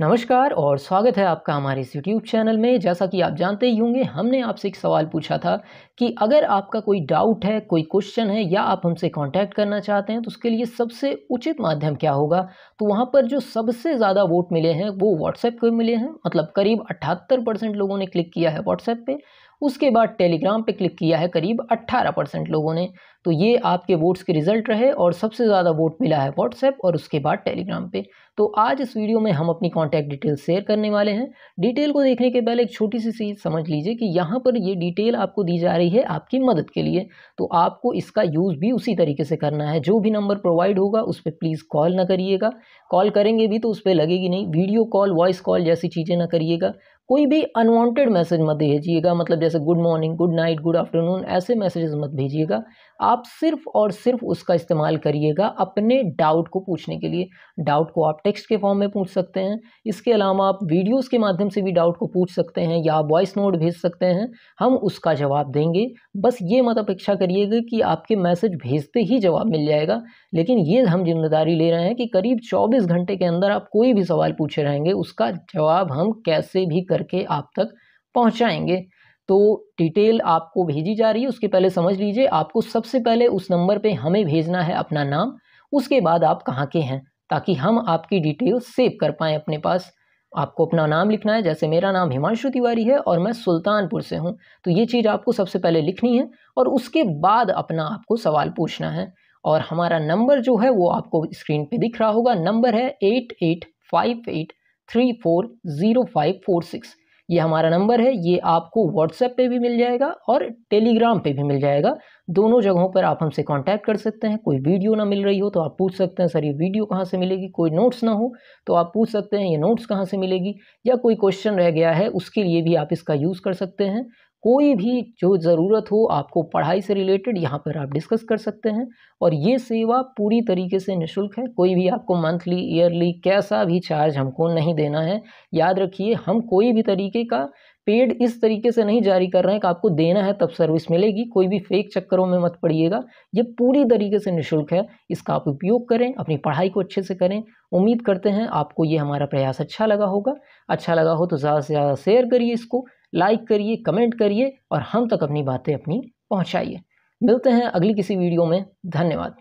नमस्कार और स्वागत है आपका हमारे इस यूट्यूब चैनल में जैसा कि आप जानते ही होंगे हमने आपसे एक सवाल पूछा था कि अगर आपका कोई डाउट है कोई क्वेश्चन है या आप हमसे कांटेक्ट करना चाहते हैं तो उसके लिए सबसे उचित माध्यम क्या होगा तो वहाँ पर जो सबसे ज़्यादा वोट मिले हैं वो व्हाट्सएप को मिले हैं मतलब करीब अट्ठहत्तर लोगों ने क्लिक किया है व्हाट्सएप पर उसके बाद टेलीग्राम पे क्लिक किया है करीब 18 परसेंट लोगों ने तो ये आपके वोट्स के रिजल्ट रहे और सबसे ज़्यादा वोट मिला है व्हाट्सएप और उसके बाद टेलीग्राम पे तो आज इस वीडियो में हम अपनी कॉन्टैक्ट डिटेल शेयर करने वाले हैं डिटेल को देखने के पहले एक छोटी सी चीज़ समझ लीजिए कि यहाँ पर ये डिटेल आपको दी जा रही है आपकी मदद के लिए तो आपको इसका यूज़ भी उसी तरीके से करना है जो भी नंबर प्रोवाइड होगा उस पर प्लीज़ कॉल ना करिएगा कॉल करेंगे भी तो उस पर लगेगी नहीं वीडियो कॉल वॉइस कॉल जैसी चीज़ें ना करिएगा कोई भी अनवांटेड मैसेज मत भेजिएगा मतलब जैसे good morning good night good afternoon messages मैसेजेस मत भेजिएगा आप सिर्फ और सिर्फ उसका इस्तेमाल करिएगा अपने डाउट को पूछने के लिए डाउट को आप टेक्स्ट के फॉर्म में पूछ सकते हैं इसके अलावा आप वीडियोस के माध्यम से भी डाउट को पूछ सकते हैं या वॉइस नोट भेज सकते हैं हम उसका जवाब देंगे बस ये मत अपेक्षा करिएगा कि आपके मैसेज भेजते ही जवाब मिल जाएगा लेकिन ये हम जिम्मेदारी ले रहे हैं कि करीब चौबीस घंटे के अंदर आप कोई भी सवाल पूछे रहेंगे उसका जवाब हम कैसे भी कर करके आप तक पहुंचाएंगे तो डिटेल आपको भेजी जा रही है उसके पहले समझ लीजिए आपको सबसे पहले उस नंबर पे हमें भेजना है अपना नाम उसके बाद आप कहाँ के हैं ताकि हम आपकी डिटेल सेव कर पाएँ अपने पास आपको अपना नाम लिखना है जैसे मेरा नाम हिमांशु तिवारी है और मैं सुल्तानपुर से हूँ तो ये चीज़ आपको सबसे पहले लिखनी है और उसके बाद अपना आपको सवाल पूछना है और हमारा नंबर जो है वो आपको स्क्रीन पे दिख रहा होगा नंबर है eight eight five eight three four zero five four six ये हमारा नंबर है ये आपको व्हाट्सएप पे भी मिल जाएगा और टेलीग्राम पे भी मिल जाएगा दोनों जगहों पर आप हमसे कांटेक्ट कर सकते हैं कोई वीडियो ना मिल रही हो तो आप पूछ सकते हैं सर ये वीडियो कहाँ से मिलेगी कोई नोट्स ना हो तो आप पूछ सकते हैं ये नोट्स कहाँ से मिलेगी या कोई क्वेश्चन रह गया है उसके लिए भी आप इसका यूज़ कर सकते हैं कोई भी जो ज़रूरत हो आपको पढ़ाई से रिलेटेड यहाँ पर आप डिस्कस कर सकते हैं और ये सेवा पूरी तरीके से निशुल्क है कोई भी आपको मंथली ईयरली कैसा भी चार्ज हमको नहीं देना है याद रखिए हम कोई भी तरीके का पेड इस तरीके से नहीं जारी कर रहे हैं कि आपको देना है तब सर्विस मिलेगी कोई भी फेक चक्करों में मत पड़िएगा ये पूरी तरीके से निशुल्क है इसका आप उपयोग करें अपनी पढ़ाई को अच्छे से करें उम्मीद करते हैं आपको ये हमारा प्रयास अच्छा लगा होगा अच्छा लगा हो तो ज़्यादा से ज़्यादा शेयर करिए इसको लाइक करिए कमेंट करिए और हम तक अपनी बातें अपनी पहुँचाइए मिलते हैं अगली किसी वीडियो में धन्यवाद